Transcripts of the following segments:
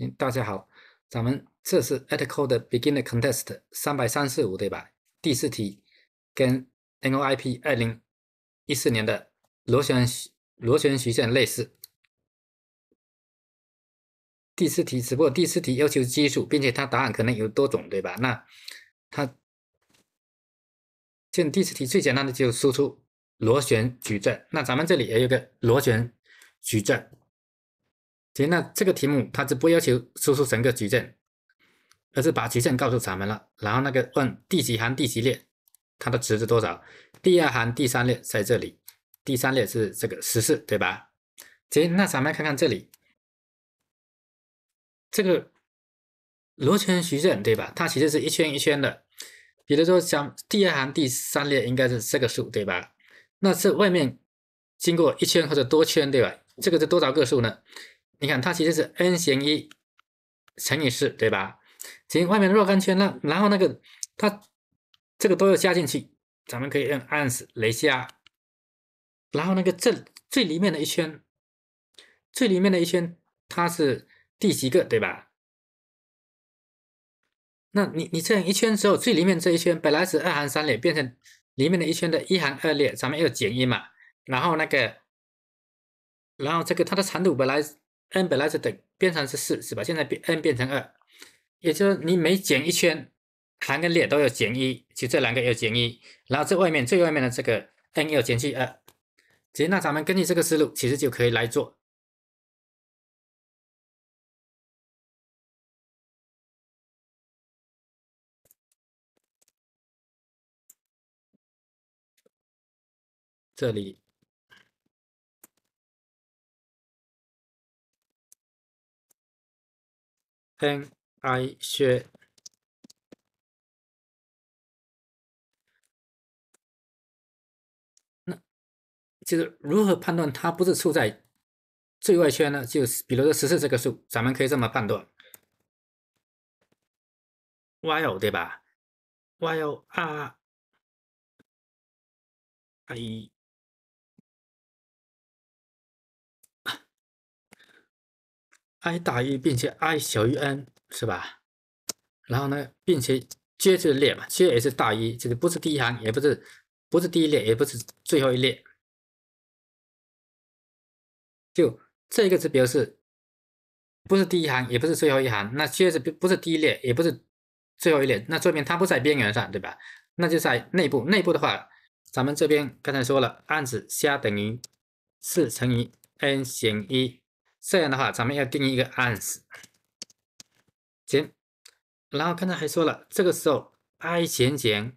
嗯，大家好，咱们这是 a t c o d e 的 Beginner Contest 三百三十五，对吧？第四题跟 NOI P 二零一四年的螺旋螺旋曲线类似。第四题，只不过第四题要求基数，并且它答案可能有多种，对吧？那它就第四题最简单的就输出螺旋矩阵。那咱们这里也有个螺旋矩阵。行，那这个题目它不要求输出整个矩阵，而是把矩阵告诉咱们了，然后那个问第几行第几列它的值是多少？第二行第三列在这里，第三列是这个十四，对吧？行，那咱们看看这里，这个螺旋矩阵对吧？它其实是一圈一圈的，比如说像第二行第三列应该是这个数，对吧？那这外面经过一圈或者多圈，对吧？这个是多少个数呢？你看，它其实是 n 减一乘以四，对吧？行，外面若干圈，那然后那个它这个都要加进去，咱们可以用 ans 雷加。然后那个这最里面的一圈，最里面的一圈它是第几个，对吧？那你你这样一圈之后，最里面这一圈本来是二行三列，变成里面的一圈的一行二列，咱们要减一嘛。然后那个，然后这个它的长度本来。n 本来是等边长是四，是吧？现在变 n 变成二，也就是你每减一圈，行跟列都要减一，其实这两个要减一，然后这外面最外面的这个 n 要减去二。其实那咱们根据这个思路，其实就可以来做这里。n i 一那就是如何判断它不是处在最外圈呢？就是比如说十四这个数，咱们可以这么判断：while 对吧？while i 大于并且 i 小于 n 是吧？然后呢，并且接着列嘛着也是大于，就是不是第一行，也不是不是第一列，也不是最后一列。就这个指标是，不是第一行，也不是最后一行，那接着不是第一列，也不是最后一列。那说明它不在边缘上，对吧？那就在内部。内部的话，咱们这边刚才说了，案子下等于四乘以 n 减一。这样的话，咱们要定义一个 ans，减，然后刚才还说了，这个时候 i 减减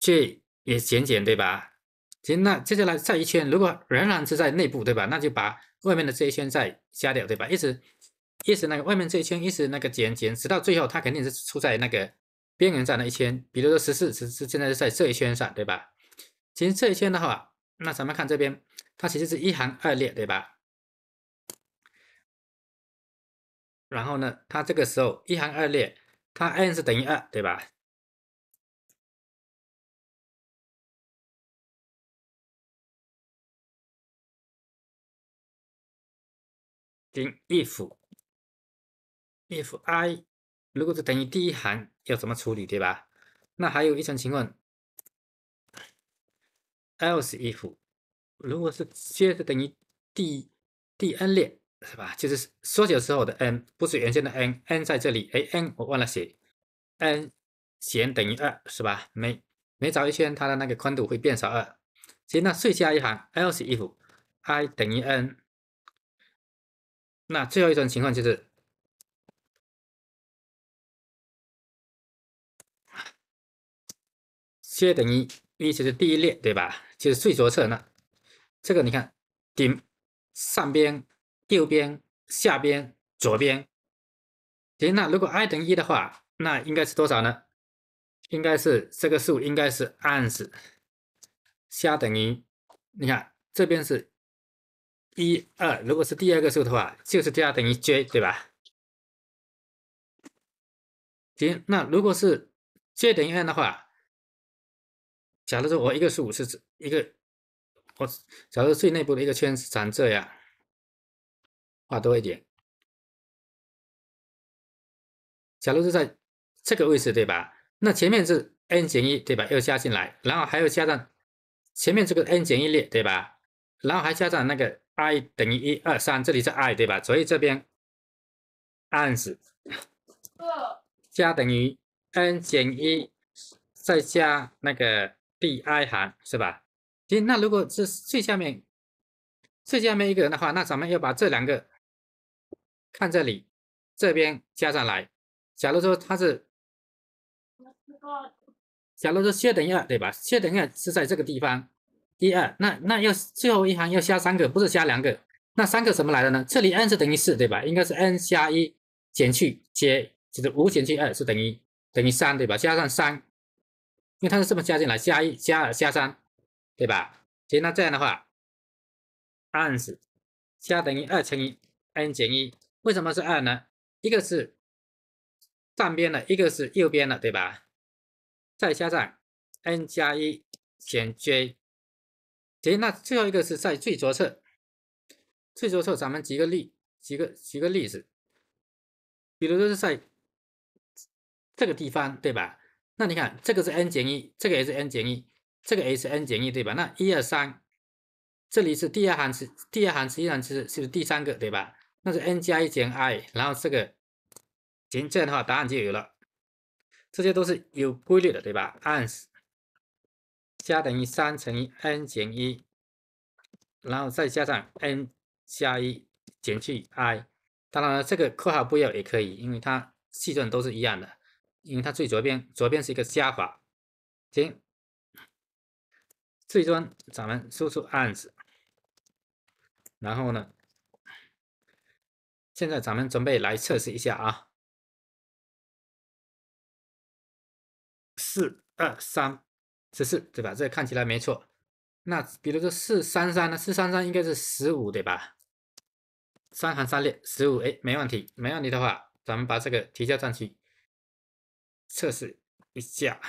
，j 也减减，对吧？行，那接下来再一圈，如果仍然是在内部，对吧？那就把外面的这一圈再加掉，对吧？一直，一直那个外面这一圈，一直那个减减，直到最后，它肯定是出在那个边缘上那一圈。比如说十四，十四现在是在这一圈上，对吧？其实这一圈的话，那咱们看这边，它其实是一行二列，对吧？然后呢，它这个时候一行二列，它 n 是等于二，对吧？跟 if if i 如果是等于第一行要怎么处理，对吧？那还有一种情况，else if 如果是接着等于第第 n 列。是吧？就是缩小之后的 n 不是原先的 n，n 在这里，哎 n 我忘了写，n 减等于二，是吧？每每找一圈，它的那个宽度会变少二。行，那最下一行 l e if i 等于 n。那最后一种情况就是 c 等于，就是第一列对吧？就是最左侧那这个你看顶上边。右边、下边、左边，行。那如果 i 等于一的话，那应该是多少呢？应该是这个数应该是 ans 加等于，你看这边是一二，如果是第二个数的话，就是加等于 j，对吧？行。那如果是 j 等于 n 的话，假如说我一个数是一个，我假如最内部的一个圈是长这样。画多一点。假如是在这个位置，对吧？那前面是 n 减一，对吧？又加进来，然后还要加上前面这个 n 减一列，对吧？然后还加上那个 i 等于一二三，这里是 i，对吧？所以这边 ans 加等于 n 减一，再加那个 di 行，是吧？行，那如果是最下面最下面一个人的话，那咱们要把这两个。看这里，这边加上来。假如说它是，假如说 x 等于二，对吧？x 等于二是在这个地方，第二。那那要最后一行要加三个，不是加两个。那三个怎么来的呢？这里 n 是等于四，对吧？应该是 n 加一减去接，就是五减去二是等于等于三，对吧？加上三，因为它是这么加进来，加一加二加三，对吧？行，那这样的话，ans 加等于二乘以 n 减一。为什么是二呢？一个是上边的，一个是右边的，对吧？再加上 n 加一减 j，行，那最后一个是在最左侧，最左侧，咱们举个例，举个举个例子，比如说是在这个地方，对吧？那你看，这个是 n 减一，这个也是 n 减一，这个也是 n 减一，对吧？那一二三，这里是第二行是第二行实际上是是第三个，对吧？那是 n 加一减 i，然后这个行这样的话答案就有了，这些都是有规律的，对吧？ans 加等于三乘以 n 减一，然后再加上 n 加一减去 i。当然了，这个括号不要也可以，因为它计算都是一样的，因为它最左边左边是一个加法。行，最终咱们输出 ans，然后呢？现在咱们准备来测试一下啊，四二三十四对吧？这看起来没错。那比如说四三三呢？四三三应该是十五对吧？三行三列十五，哎，没问题。没问题的话，咱们把这个提交上去测试一下。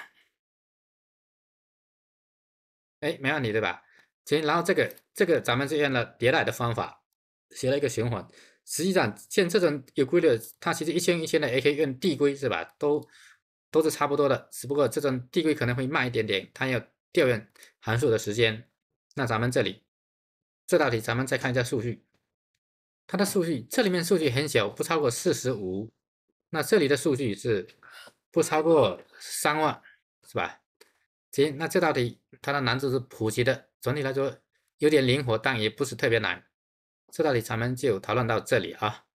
哎，没问题对吧？行，然后这个这个咱们这用了迭代的方法，写了一个循环。实际上，像这种有规律，它其实一圈一圈的也可以用递归，是吧？都都是差不多的，只不过这种递归可能会慢一点点，它要调用函数的时间。那咱们这里这道题，咱们再看一下数据，它的数据这里面数据很小，不超过四十五。那这里的数据是不超过三万，是吧？行，那这道题它的难度是普及的，总体来说有点灵活，但也不是特别难。这道题咱们就讨论到这里啊。